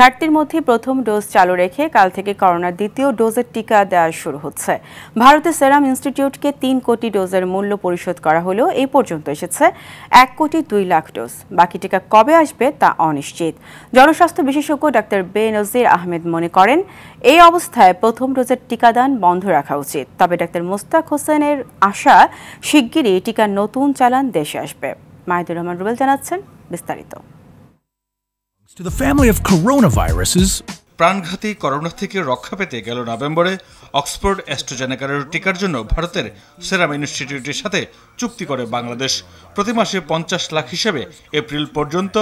ঘাটতির মধ্যে প্রথম ডোজ চালু রেখে কাল থেকে করোনার দ্বিতীয় ডোজের টিকা দেওয়া শুরু হচ্ছে ভারতের সেরাম ইনস্টিটিউটকে তিন কোটি ডোজের মূল্য পরিশোধ করা হলেও এই পর্যন্ত এসেছে এক কোটি দুই লাখ ডোজ বাকি টিকা কবে আসবে তা অনিশ্চিত জনস্বাস্থ্য বিশেষজ্ঞ ডাক্তার বে নজির আহমেদ মনে করেন এই অবস্থায় প্রথম ডোজের টিকাদান বন্ধ রাখা উচিত তবে ডাক্তার মোস্তাক হোসেনের আশা শিগগিরই টিকার নতুন চালান দেশে আসবে মাহিদুর রহমান রুবেল জানাচ্ছেন বিস্তারিত to the family of coronaviruses প্রাণঘাতী করোনা থেকে রক্ষা পেতে গেল নভেম্বরে অক্সফোর্ড অ্যাস্ট্রোজেনেকারের টিকার জন্য ভারতের সেরাম ইনস্টিটিউটের সাথে চুক্তি করে বাংলাদেশ প্রতি মাসে পঞ্চাশ লাখ হিসেবে এপ্রিল পর্যন্ত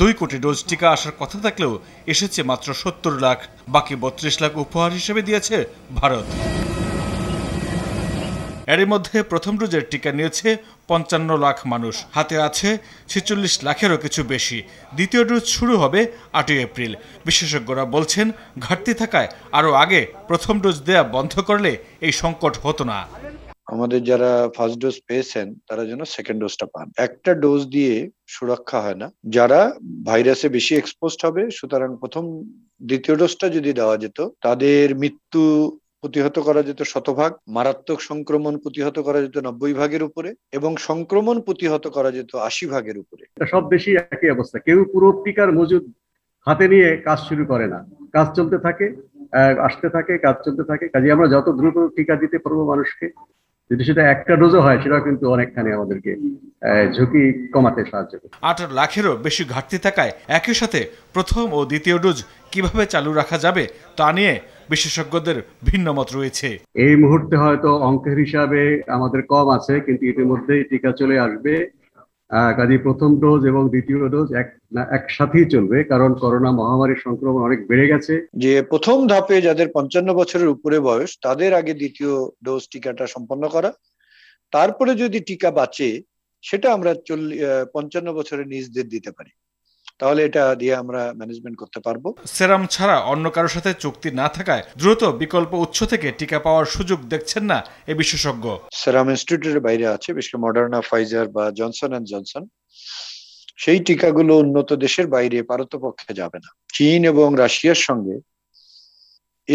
দুই কোটি ডোজ টিকা আসার কথা থাকলেও এসেছে মাত্র সত্তর লাখ বাকি বত্রিশ লাখ উপহার হিসেবে দিয়েছে ভারত এরই মধ্যে প্রথম ডোজের টিকা নিয়েছে পঞ্চান্ন লাখ মানুষ হাতে আছে ছেচল্লিশ লাখেরও কিছু বেশি দ্বিতীয় ডোজ শুরু হবে আটই এপ্রিল বিশেষজ্ঞরা বলছেন ঘাটতি থাকায় আরও আগে প্রথম ডোজ দেয়া বন্ধ করলে এই সংকট হতো না আমাদের যারা ফার্স্ট ডোজ পেয়েছেন তারা যেন সেকেন্ড ডোজটা পান একটা ডোজ দিয়ে সুরক্ষা হয় না যারা ভাইরাসে বেশি এক্সপোজড হবে সুতরাং প্রথম দ্বিতীয় ডোজটা যদি দেওয়া যেত তাদের মৃত্যু প্রতিহত করা যেত শতভাগ মারাত্মক সংক্রমণ প্রতিহত করা যেত নব্বই ভাগের উপরে এবং সংক্রমণ প্রতিহত করা যেত আশি ভাগের উপরে সব বেশি একই অবস্থা কেউ পুরো টিকার মজুদ হাতে নিয়ে কাজ শুরু করে না কাজ চলতে থাকে আসতে থাকে কাজ চলতে থাকে কাজে আমরা যত দ্রুত টিকা দিতে পারবো মানুষকে যদি সেটা একটা ডোজও হয় সেটাও কিন্তু অনেকখানি আমাদেরকে ঝুঁকি কমাতে সাহায্য করে আঠারো লাখেরও বেশি ঘাটতি থাকায় একই সাথে প্রথম ও দ্বিতীয় ডোজ কিভাবে চালু রাখা যাবে তা নিয়ে বিশেষজ্ঞদের ভিন্ন মত রয়েছে এই মুহূর্তে হয়তো অঙ্কের হিসাবে আমাদের কম আছে কিন্তু ইতিমধ্যেই টিকা চলে আসবে কাজী প্রথম ডোজ এবং দ্বিতীয় ডোজ এক একসাথেই চলবে কারণ করোনা মহামারীর সংক্রমণ অনেক বেড়ে গেছে যে প্রথম ধাপে যাদের পঞ্চান্ন বছরের উপরে বয়স তাদের আগে দ্বিতীয় ডোজ টিকাটা সম্পন্ন করা তারপরে যদি টিকা বাঁচে সেটা আমরা চল্লিশ পঞ্চান্ন বছরের নিজদের দিতে পারি তাহলে এটা দিয়ে আমরা ম্যানেজমেন্ট করতে পারবো সেরাম ছাড়া অন্য কারোর সাথে চুক্তি না থাকায় দ্রুত বিকল্প উৎস থেকে টিকা পাওয়ার সুযোগ দেখছেন না এ বিশেষজ্ঞ সেরাম ইনস্টিটিউটের বাইরে আছে বিশেষ মডার্না ফাইজার বা জনসন অ্যান্ড জনসন সেই টিকাগুলো উন্নত দেশের বাইরে পারতপক্ষে যাবে না চীন এবং রাশিয়ার সঙ্গে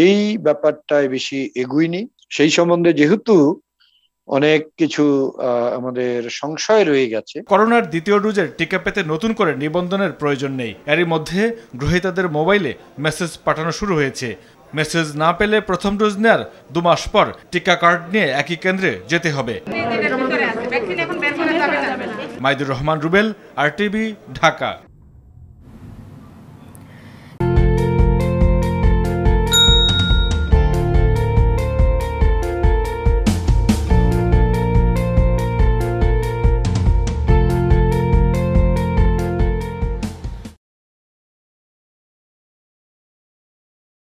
এই ব্যাপারটায় বেশি এগুইনি সেই সম্বন্ধে যেহেতু অনেক কিছু আমাদের সংশয় রয়ে গেছে করোনার দ্বিতীয় ডোজের টিকা পেতে নতুন করে নিবন্ধনের প্রয়োজন নেই এরই মধ্যে গ্রহীতাদের মোবাইলে মেসেজ পাঠানো শুরু হয়েছে মেসেজ না পেলে প্রথম ডোজ নেয়ার দু মাস পর টিকা কার্ড নিয়ে একই কেন্দ্রে যেতে হবে মাইদুর রহমান রুবেল আরটিভি ঢাকা